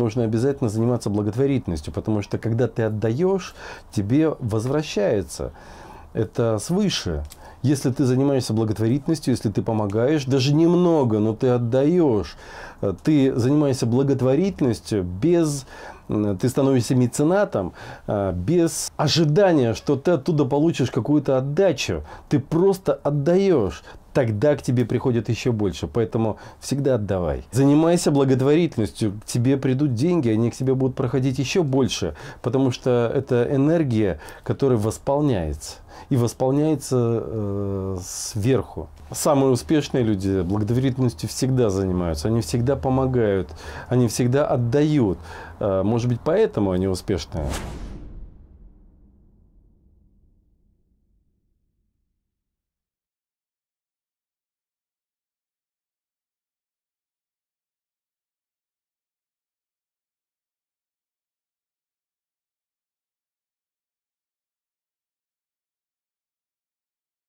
нужно обязательно заниматься благотворительностью, потому что когда ты отдаешь, тебе возвращается это свыше. Если ты занимаешься благотворительностью, если ты помогаешь, даже немного, но ты отдаешь, ты занимаешься благотворительностью без э, ты становишься меценатом э, без ожидания, что ты оттуда получишь какую-то отдачу. Ты просто отдаешь. Тогда к тебе приходит еще больше. Поэтому всегда отдавай. Занимайся благотворительностью. К тебе придут деньги, они к тебе будут проходить еще больше. Потому что это энергия, которая восполняется и восполняется э, сверху. Самые успешные люди благотворительностью всегда занимаются, они всегда помогают, они всегда отдают. Э, может быть, поэтому они успешные.